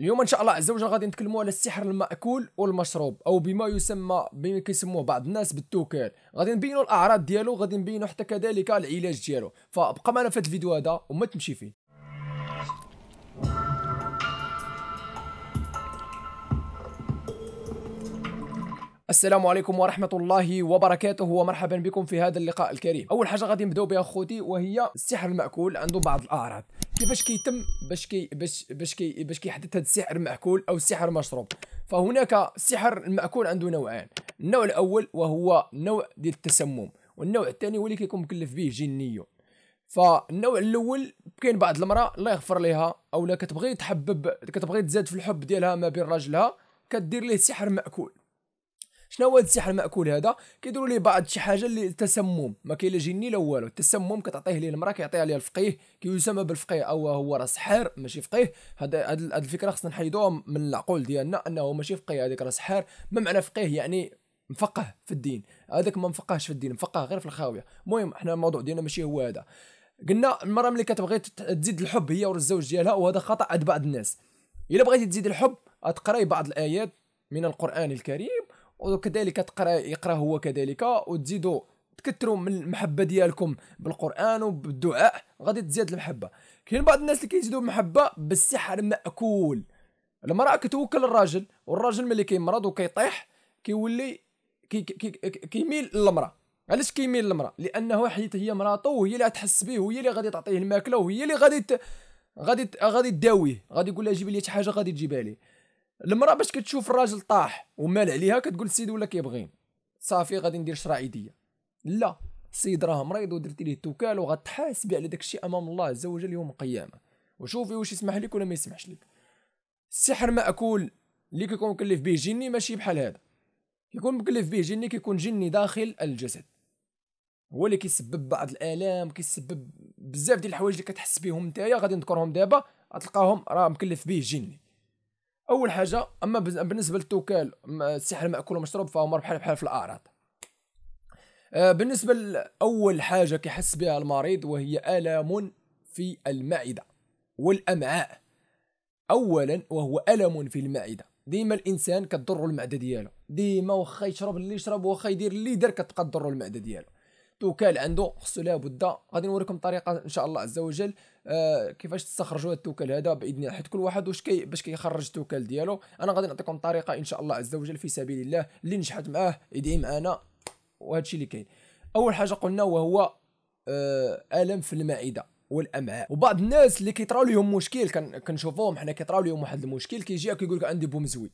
اليوم ان شاء الله عز وجل غادي نتكلموا على السحر الماكول والمشروب او بما يسمى بما كيسموه بعض الناس بالتوكال غادي نبينوا الاعراض ديالو غادي نبينوا حتى كذلك العلاج ديالو فابقى معنا في هذا الفيديو هذا وما تمشي فيه السلام عليكم ورحمة الله وبركاته ومرحبا بكم في هذا اللقاء الكريم أول حاجة غادي نبداو بها خوتي وهي السحر المأكول عنده بعض الأعراض كيفاش كيتم باش كي باش باش كي باش كيحدث هذا السحر المأكول او السحر المشروب فهناك السحر المأكول عنده نوعان النوع الاول وهو نوع ديال التسمم والنوع الثاني هو اللي كيكون مكلف به جنيه فالنوع الاول كاين بعض المراه الله يغفر ليها اولا كتبغي تحبب كتبغي تزاد في الحب ديالها ما بين راجلها كدير ليه سحر مأكول شنو هو هذا السحر الماكول هذا كيديروا ليه بعض شي حاجه اللي تسمم ما كاين لا جني لا والو التسمم كتعطيه ليه المراه كيعطيها ليه الفقيه كيسمى بالفقيه او هو راه سحر ماشي فقيه هذا هذه الفكره خصنا نحيدوها من العقول ديالنا انه ماشي فقيه هذيك راه سحر ما معنى فقيه يعني مفقه في الدين هذاك ما مفقهش في الدين مفقه غير في الخاويه المهم حنا الموضوع ديالنا ماشي هو هذا قلنا المراه ملي كتبغي تزيد الحب هي والزوج ديالها وهذا خطا عند بعض الناس الا بغيتي تزيد الحب تقراي بعض الايات من القران الكريم وكذلك تقرا يقرا هو كذلك وتزيدوا تكثروا من المحبه ديالكم بالقران وبالدعاء غادي تزيد المحبه كاين بعض الناس اللي كيزيدوا المحبه بالسحر الماكول المراه كتوكل الراجل والراجل ملي كيمرض وكيطيح كيولي كي كي كيميل للمراه علاش كيميل للمراه لانه حيت هي مراته وهي اللي غتحس به وهي اللي غادي تعطيه الماكله وهي اللي غادي غادي غادي تداويه غادي يقول لها جيبي لي شي حاجه غادي تجيبها ليه المراه باش كتشوف الراجل طاح ومال عليها كتقول السيد ولا كيبغي صافي غادي ندير عيديه لا السيد راه مريض ودرتي ليه التوكال وغتحاسبي على داكشي امام الله عز وجل يوم القيامه وشوفي واش يسمح لك ولا ما يسمحش لك السحر ماكول اللي كيكون مكلف به جني ماشي بحال هذا كيكون مكلف به جني كيكون جني داخل الجسد هو اللي كيسبب بعض الالام كيسبب بزاف ديال الحوايج اللي كتحس بهم نتايا غادي نذكرهم دابا غتلقاهم راه مكلف به جني اول حاجه اما بالنسبه للتوكال السحر ماكول ومشروب فهو بحال بحال في الاعراض آه، بالنسبه لاول حاجه كيحس بها المريض وهي الم في المعده والامعاء اولا وهو الم في المعده ديما الانسان كتضر المعده ديالو ديما واخا يشرب اللي يشرب واخا يدير اللي يدير كتقدر المعده ديالو التوكال عنده خصو لابد غادي نوريكم طريقه ان شاء الله عز وجل آه كيفاش تستخرجوا هذا التوكال هذا باذن الله حيت كل واحد واش كي باش كيخرج التوكال ديالو انا غادي نعطيكم طريقه ان شاء الله عز وجل في سبيل الله اللي نجحت معاه يدعي معنا وهذا الشيء اللي كاين اول حاجه قلنا وهو آه الم في المعده والامعاء وبعض الناس اللي كيطراو لهم مشكل كنشوفوهم حنا كيطراو لهم واحد المشكل كيجي كيقول لك عندي بومزوي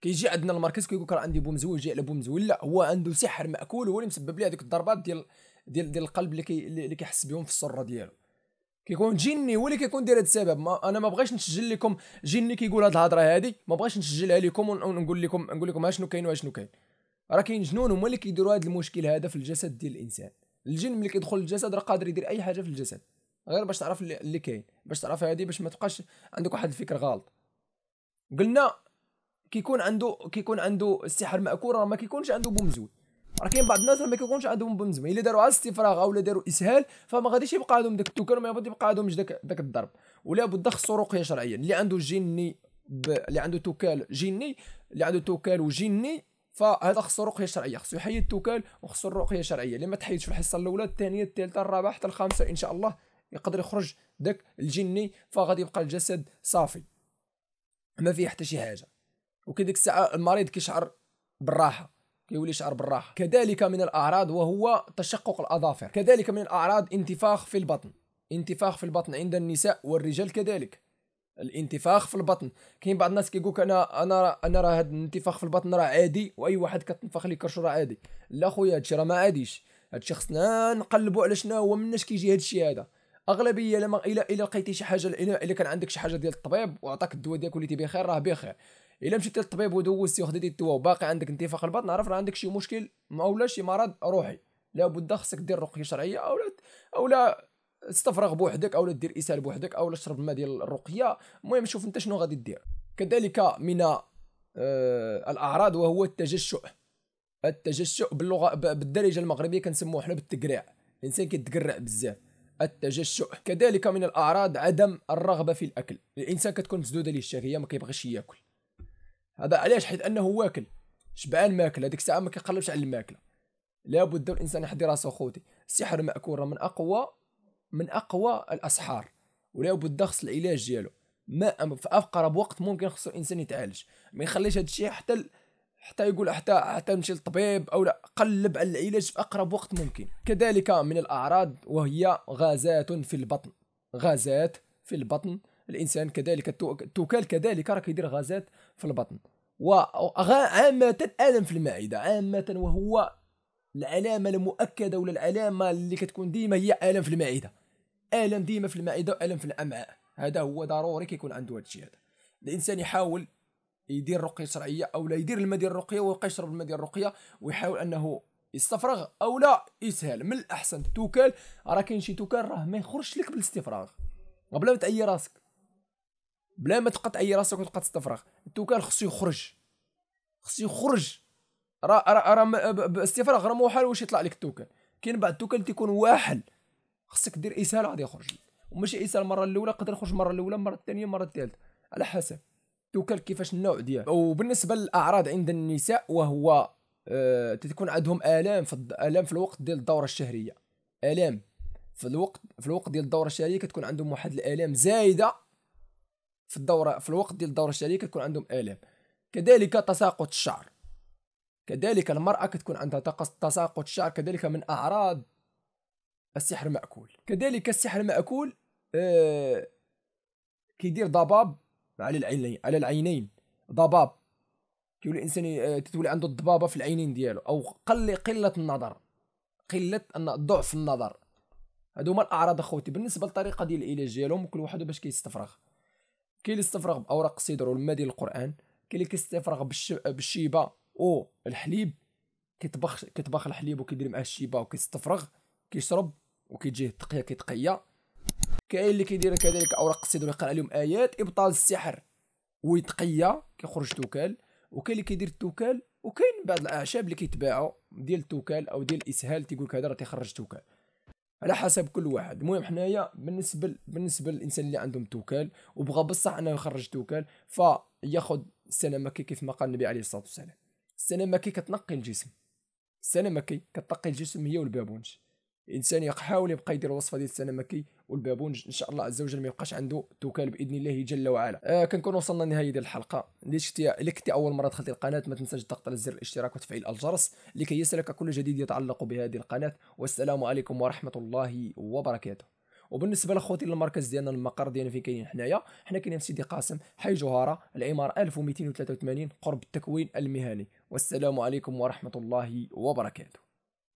كيجي عندنا الماركيز كيقول لك راه عندي بومزول جاي على بومزول لا هو عنده سحر ماكول هو اللي مسبب ليه هذوك الضربات ديال ديال ديال القلب اللي كي اللي كيحس بهم في السره ديالو كيكون جني هو اللي كيكون داير هذا السبب ما انا ما بغيتش نسجل لكم جني كيقول هاد الهضره هادي ما بغيتش نسجلها لكم ونقول لكم نقول لكم ها شنو كاين وها شنو كاين راه كاين جنون هما اللي كيديروا هذا المشكل هذا في الجسد ديال الانسان الجن ملي كيدخل للجسد راه قادر يدير اي حاجه في الجسد غير باش تعرف اللي كاين باش تعرف هذه باش ما تبقاش عندك واحد الفكر غلط قلنا كيكون عنده كيكون عنده السحر ماكول راه ما كيكونش عنده بومزوي راه كاين بعض الناس ما كيكونش عندهم بومزوي الا داروا على استفراغ اولا داروا اسهال فما غاديش يبقى عندهم داك التوكر ما يبقى عندهم داك داك الضرب ولا بد خصو رقيه شرعيه اللي عنده جني ب... اللي عنده توكال جني اللي عنده توكال وجني فهذا خصو رقيه شرعيه خصو يحيد التوكال وخصو الرقيه الشرعيه اللي ما تحيدش في الحصه الاولى الثانيه الثالثه الرابعه حتى الخامسه ان شاء الله يقدر يخرج داك الجني فغادي يبقى الجسد صافي ما فيه حتى شي حاجه وكي ديك الساعه المريض كيشعر بالراحه كيولي يشعر بالراحه كذلك من الاعراض وهو تشقق الاظافر كذلك من الاعراض انتفاخ في البطن انتفاخ في البطن عند النساء والرجال كذلك الانتفاخ في البطن كاين بعض الناس كيقولك انا انا انا راه هذا الانتفاخ في البطن راه عادي واي واحد كتنفخ لي كرشو راه عادي لا خويا هادشي راه ما عاديش هادشي خصنا نقلبوا على شنو هو مناش كيجي هادشي هذا اغلبيه لما الا الى لقيتي شي حاجه الا كان عندك شي حاجه ديال الطبيب وعطاك الدواء ديالك وليتي بخير راه بخير الا مشيت للطبيب ودوزتي وخديتي الدواء وباقي عندك انتفاخ البطن نعرف راه عندك شي مشكل اولا شي مرض روحي لابد خصك دير رقيه شرعيه اولا اولا تستفرغ بوحدك اولا دير اسهال بوحدك اولا تشرب الماء ديال الرقيه المهم شوف انت شنو غادي دير كذلك من آه الاعراض وهو التجشع التجشع باللغه بالدارجه المغربيه كنسموه حنا بالتقريع الانسان كيتقرع بزاف التجشع كذلك من الاعراض عدم الرغبه في الاكل الانسان كتكون مسدوده ليه الشهيه ما كيبغيش ياكل هذا علاش حيت انه واكل شبعان ماكل هذيك الساعه ما كيقلبش على الماكله لابد الانسان يحضر راسه خوتي السحر ماكوره من اقوى من اقوى الاسحار ولا بد خص العلاج ديالو ما في اقرب وقت ممكن خص الانسان يتعالج ما يخليش هذا الشيء حتى ال... حتى يقول حتى حتى يمشي للطبيب او لا قلب على العلاج في اقرب وقت ممكن كذلك من الاعراض وهي غازات في البطن غازات في البطن الانسان كذلك التوكال كذلك راه كيدير غازات في البطن وعامة الم في المعده عامة وهو العلامه المؤكده ولا العلامه اللي كتكون ديما هي الم في المعده الم ديما في المعده والم في الامعاء هذا هو ضروري كيكون عنده هذا الشيء هذا الانسان يحاول يدير رقيه شرعيه او لا يدير الماء ديال الرقيه ويبقى يشرب الماء ديال الرقيه ويحاول انه يستفرغ او لا يسهل من الاحسن التوكال راه كاين شي توكال راه ما يخرجش لك بالاستفراغ قبل ما تعي راسك بلا ما تقطع اي راسك وتبقى تستفرغ التوكال خصو يخرج خصو يخرج راه راه راه باستفراغ راه موحال واش يطلع لك التوكال كاين بعض التوكال تيكون واحل خصك دير اسهال غادي يخرج وماشي اسهال المره الاولى قدر يخرج المره الاولى المره الثانيه المره الثالثه على حسب التوكال كيفاش النوع ديالو وبالنسبه للاعراض عند النساء وهو أه تكون عندهم الام في الام في الوقت ديال الدوره الشهريه الام في الوقت في الوقت ديال الدوره الشهريه كتكون عندهم واحد الالام زايده في الدوره في الوقت ديال الدوره الشهريه كتكون عندهم الام كذلك تساقط الشعر كذلك المراه كتكون عندها تساقط الشعر كذلك من اعراض السحر المأكول كذلك السحر المأكول آه كيدير ضباب على العينين على العينين ضباب كيولي الانسان آه، تتولي عنده الضبابه في العينين ديالو او قل قله النظر قله ضعف النظر هادو هما الاعراض اخوتي بالنسبه للطريقه ديال العلاج ديالهم كل واحد باش كيستفرغ كاين اللي استفرغ باوراق السدر والماء ديال القران كاين اللي كيستفرغ بالشيبه والحليب كيطبخ كيطبخ الحليب وكيدير معاه الشيبه وكيستفرغ كيشرب وكيجيه تقيه كيتقيه كاين اللي كيدير كذلك اوراق السدر ويقرا عليهم ايات ابطال السحر ويتقيا كيخرج توكال وكاين اللي كيدير التوكال وكاين بعض الاعشاب اللي كيتباعوا ديال التوكال او ديال الاسهال تيقول لك هذا راه تيخرج توكال على حسب كل واحد المهم حنايا بالنسبه بالنسبه للانسان اللي عندهم توكال وبغى بصح انه يخرج توكال فياخذ السنه مكي كيف ما قال النبي عليه الصلاه والسلام السنه مكي كتنقي الجسم السنه مكي كتنقي الجسم هي والبابونج الانسان يحاول يبقى يدير الوصفه ديال مكي والبابون ان شاء الله عز وجل ما يبقاش عنده توكال باذن الله جل وعلا آه كنكون وصلنا لنهايه ديال الحلقه اللي شفتي اللي كنتي اول مره دخلتي القناه ما تنساش تضغط على زر الاشتراك وتفعيل الجرس لكي يصلك كل جديد يتعلق بهذه القناه والسلام عليكم ورحمه الله وبركاته وبالنسبه لاخوتي للمركز ديالنا المقر ديالنا فين كاينين حنايا حنا كاينين في سيدي قاسم حي جوهره العماره 1283 قرب التكوين المهني والسلام عليكم ورحمه الله وبركاته